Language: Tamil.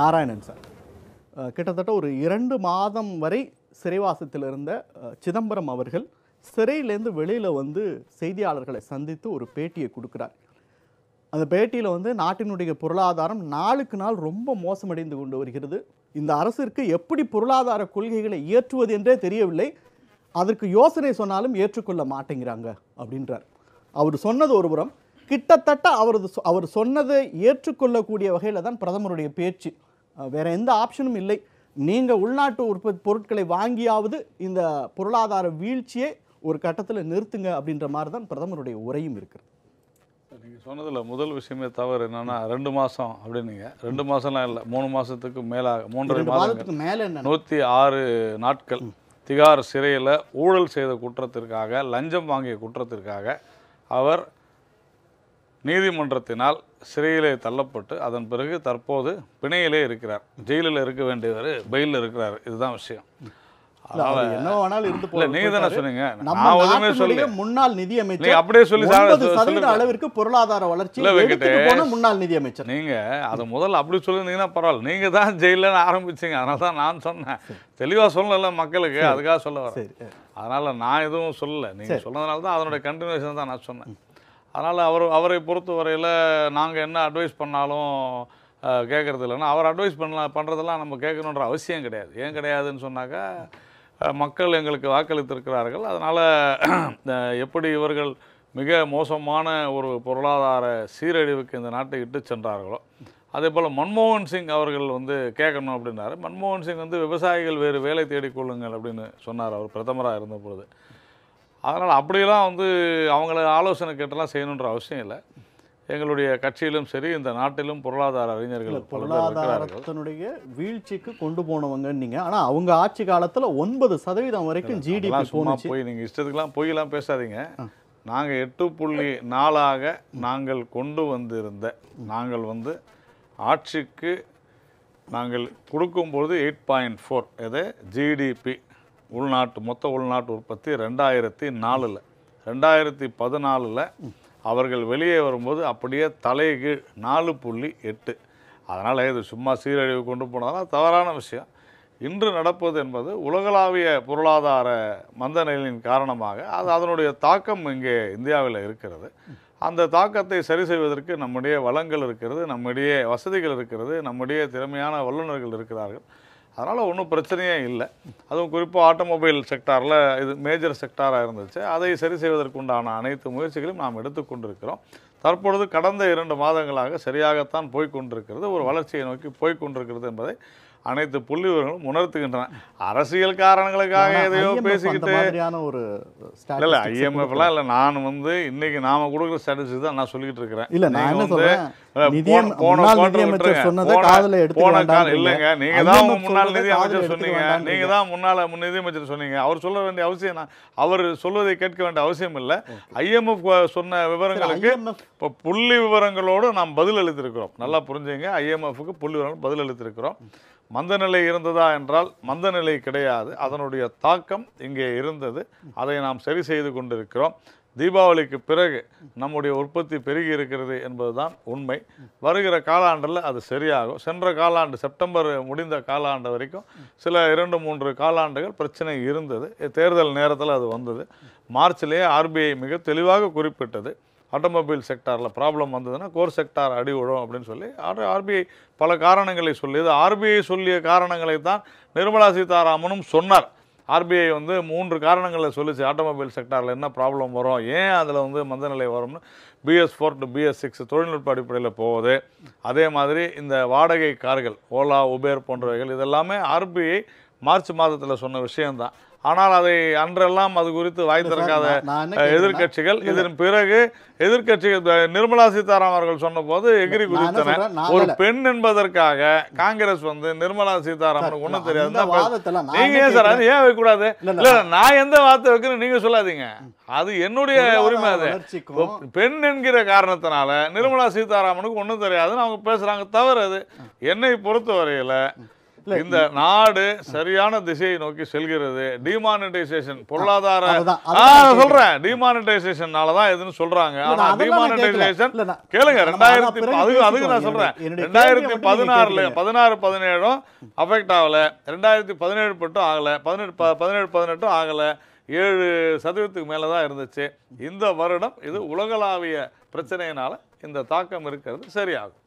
நாராயணன் சார் கிட்டத்தட்ட ஒரு இரண்டு மாதம் வரை சிறைவாசத்தில் இருந்த சிதம்பரம் அவர்கள் சிறையிலேருந்து வெளியில் வந்து செய்தியாளர்களை சந்தித்து ஒரு பேட்டியை கொடுக்குறார் அந்த பேட்டியில் வந்து நாட்டினுடைய பொருளாதாரம் நாளுக்கு நாள் ரொம்ப மோசமடைந்து கொண்டு வருகிறது இந்த அரசிற்கு எப்படி பொருளாதார கொள்கைகளை இயற்றுவது என்றே தெரியவில்லை அதற்கு யோசனை சொன்னாலும் ஏற்றுக்கொள்ள மாட்டேங்கிறாங்க அப்படின்றார் அவர் சொன்னது ஒருபுறம் கிட்டத்தட்ட அவரது அவர் சொன்னதை ஏற்றுக்கொள்ளக்கூடிய வகையில் தான் பிரதமருடைய பேச்சு வேறு எந்த ஆப்ஷனும் இல்லை நீங்கள் உள்நாட்டு உற்பத்தி பொருட்களை வாங்கியாவது இந்த பொருளாதார வீழ்ச்சியை ஒரு கட்டத்தில் நிறுத்துங்க அப்படின்ற மாதிரி தான் பிரதமருடைய உரையும் இருக்குது நீங்கள் சொன்னதில் முதல் விஷயமே தவறு என்னென்னா ரெண்டு மாதம் அப்படின்னீங்க ரெண்டு மாதம்லாம் இல்லை மூணு மாதத்துக்கு மேலாக மூன்றரை மாதத்துக்கு மேலே நூற்றி ஆறு நாட்கள் திகார் சிறையில் ஊழல் செய்த குற்றத்திற்காக லஞ்சம் வாங்கிய குற்றத்திற்காக அவர் நீதிமன்றத்தினால் சிறையிலே தள்ளப்பட்டு அதன் பிறகு தற்போது பிணையிலே இருக்கிறார் ஜெயிலில் இருக்க வேண்டியவர் பெயிலில் இருக்கிறார் இதுதான் விஷயம் முன்னாள் அளவிற்கு பொருளாதார முன்னாள் நீங்க முதல்ல அப்படி சொல்லிருந்தீங்கன்னா பரவாயில்ல ஆரம்பிச்சீங்க அதனால நான் சொன்னேன் தெளிவா மக்களுக்கு அதுக்காக சொல்ல வரேன் அதனால நான் எதுவும் சொல்லல நீங்க சொன்னதுனால தான் அதனுடைய கண்டினியூஷன் தான் நான் சொன்னேன் அதனால் அவர் அவரை பொறுத்த வரையில் நாங்கள் என்ன அட்வைஸ் பண்ணாலும் கேட்குறது இல்லைன்னா அவர் அட்வைஸ் பண்ணலாம் பண்ணுறதெல்லாம் நம்ம கேட்கணுன்ற அவசியம் கிடையாது ஏன் கிடையாதுன்னு சொன்னாக்கா மக்கள் எங்களுக்கு வாக்களித்திருக்கிறார்கள் அதனால் எப்படி இவர்கள் மிக மோசமான ஒரு பொருளாதார சீரழிவுக்கு இந்த நாட்டை இட்டு சென்றார்களோ அதே போல் மன்மோகன் சிங் அவர்கள் வந்து கேட்கணும் அப்படின்னாரு மன்மோகன் சிங் வந்து விவசாயிகள் வேறு வேலை தேடிக்கொள்ளுங்கள் அப்படின்னு சொன்னார் அவர் பிரதமராக இருந்த பொழுது அதனால் அப்படியெல்லாம் வந்து அவங்கள ஆலோசனை கேட்டெல்லாம் செய்யணுன்ற அவசியம் இல்லை எங்களுடைய கட்சியிலும் சரி இந்த நாட்டிலும் பொருளாதார அறிஞர்கள் பொருளாதாரத்தினுடைய வீழ்ச்சிக்கு கொண்டு போனவங்க நீங்கள் ஆனால் அவங்க ஆட்சி காலத்தில் ஒன்பது சதவீதம் வரைக்கும் ஜிடிபி போய் நீங்கள் இஷ்டத்துக்குலாம் எல்லாம் பேசாதீங்க நாங்கள் எட்டு புள்ளி நாளாக நாங்கள் கொண்டு வந்திருந்த நாங்கள் வந்து ஆட்சிக்கு நாங்கள் கொடுக்கும்பொழுது எயிட் பாயிண்ட் ஃபோர் எது ஜிடிபி உள்நாட்டு மொத்த உள்நாட்டு உற்பத்தி ரெண்டாயிரத்தி நாலில் ரெண்டாயிரத்தி பதினாலில் அவர்கள் வெளியே வரும்போது அப்படியே தலைகீழ் நாலு புள்ளி எட்டு அதனால் இது சும்மா சீரழிவு கொண்டு போனதெல்லாம் தவறான விஷயம் இன்று நடப்பது என்பது உலகளாவிய பொருளாதார மந்த நிலையின் காரணமாக அது அதனுடைய தாக்கம் இங்கே இந்தியாவில் இருக்கிறது அந்த தாக்கத்தை சரி செய்வதற்கு நம்முடைய வளங்கள் இருக்கிறது நம்முடைய வசதிகள் இருக்கிறது நம்முடைய திறமையான வல்லுநர்கள் இருக்கிறார்கள் அதனால் ஒன்றும் பிரச்சனையே இல்லை அதுவும் குறிப்பாக ஆட்டோமொபைல் செக்டாரில் இது மேஜர் செக்டாராக இருந்துச்சு அதை சரி செய்வதற்குண்டான அனைத்து முயற்சிகளையும் நாம் எடுத்துக்கொண்டிருக்கிறோம் தற்பொழுது கடந்த இரண்டு மாதங்களாக சரியாகத்தான் போய்கொண்டிருக்கிறது ஒரு வளர்ச்சியை நோக்கி போய்கொண்டிருக்கிறது என்பதை அனைத்து புள்ளி விவரங்களும் உணர்த்துகின்றன அரசியல் காரணங்களுக்காக எதையோ பேசிக்கிட்டு ஒரு இல்லை ஐஎம்எஃப்லாம் இல்ல நான் வந்து இன்னைக்கு நாம கொடுக்குற ஸ்டாட்டிஸ்டிக்ஸ் தான் நான் சொல்லிக்கிட்டு இருக்கிறேன் இல்லை நான் என்ன சொல்கிறேன் போன இல்லைங்க நீங்க தான் முன்னாள் நிதி அமைச்சர் சொன்னீங்க நீங்க தான் முன்னாள் நிதியமைச்சர் சொன்னீங்க அவர் சொல்ல வேண்டிய அவசியம் அவர் சொல்வதை கேட்க வேண்டிய அவசியம் இல்ல ஐஎம்எஃப் சொன்ன விவரங்களுக்கு இப்ப புள்ளி விவரங்களோடு நாம் பதில் அளித்திருக்கிறோம் நல்லா புரிஞ்சுங்க ஐஎம்எஃப்க்கு புள்ளி விவரங்கள் பதில் அளித்திருக்கிறோம் மந்தநிலை இருந்ததா என்றால் மந்தநிலை கிடையாது அதனுடைய தாக்கம் இங்கே இருந்தது அதை நாம் சரி செய்து கொண்டிருக்கிறோம் தீபாவளிக்கு பிறகு நம்முடைய உற்பத்தி பெருகி இருக்கிறது என்பதுதான் உண்மை வருகிற காலாண்டில் அது சரியாகும் சென்ற காலாண்டு செப்டம்பர் முடிந்த காலாண்டு வரைக்கும் சில இரண்டு மூன்று காலாண்டுகள் பிரச்சனை இருந்தது தேர்தல் நேரத்தில் அது வந்தது மார்ச்லேயே ஆர்பிஐ மிக தெளிவாக குறிப்பிட்டது ஆட்டோமொபைல் செக்டாரில் ப்ராப்ளம் வந்ததுன்னா கோர் செக்டார் அடி விழும் அப்படின்னு சொல்லி ஆர் ஆர்பிஐ பல காரணங்களை சொல்லியது ஆர்பிஐ சொல்லிய காரணங்களை தான் நிர்மலா சீதாராமனும் சொன்னார் ஆர்பிஐ வந்து மூன்று காரணங்களை சொல்லிச்சு ஆட்டோமொபைல் செக்டாரில் என்ன ப்ராப்ளம் வரும் ஏன் அதில் வந்து மந்தநிலை வரும்னு BS four to BS six தொழில்நுட்ப அடிப்படையில் போகுது அதே மாதிரி இந்த வாடகை கார்கள் ஓலா உபேர் போன்றவைகள் இதெல்லாமே ஆர்பிஐ மார்ச் மாதத்தில் சொன்ன விஷயம்தான் ஆனால் அதை அன்றெல்லாம் அது குறித்து வாய் திறக்காத எதிர்கட்சிகள் இதன் பிறகு எதிர்கட்சிகள் நிர்மலா சீதாராமன் அவர்கள் சொன்னபோது எகிரி குறித்தன ஒரு பெண் என்பதற்காக காங்கிரஸ் வந்து நிர்மலா சீதாராமன் ஒண்ணு தெரியாது நீங்க ஏன் சார் அது ஏன் வைக்கக்கூடாது இல்ல நான் எந்த வார்த்தை வைக்கிறேன் நீங்க சொல்லாதீங்க அது என்னுடைய உரிமை அது பெண் என்கிற காரணத்தினால நிர்மலா சீதாராமனுக்கு ஒன்றும் தெரியாதுன்னு அவங்க பேசுறாங்க தவறு அது என்னை பொறுத்த வரையில இந்த நாடு சரியான திசையை நோக்கி செல்கிறது டிமானிட்டைசேஷன் பொருளாதார சொல்றேன் டிமானிட்டைசேஷனால தான் எதுன்னு சொல்றாங்க ஆனா டிமானிட்டைசேஷன் கேளுங்க ரெண்டாயிரத்தி அதுக்கு அதுக்கு நான் சொல்றேன் ரெண்டாயிரத்தி பதினாறுல பதினாறு பதினேழும் அஃபெக்ட் ஆகல ரெண்டாயிரத்தி பதினேழு மட்டும் ஆகல பதினெட்டு பதினேழு பதினெட்டும் ஆகல ஏழு சதவீதத்துக்கு மேலே தான் இருந்துச்சு இந்த வருடம் இது உலகளாவிய பிரச்சனையினால இந்த தாக்கம் இருக்கிறது சரியாகும்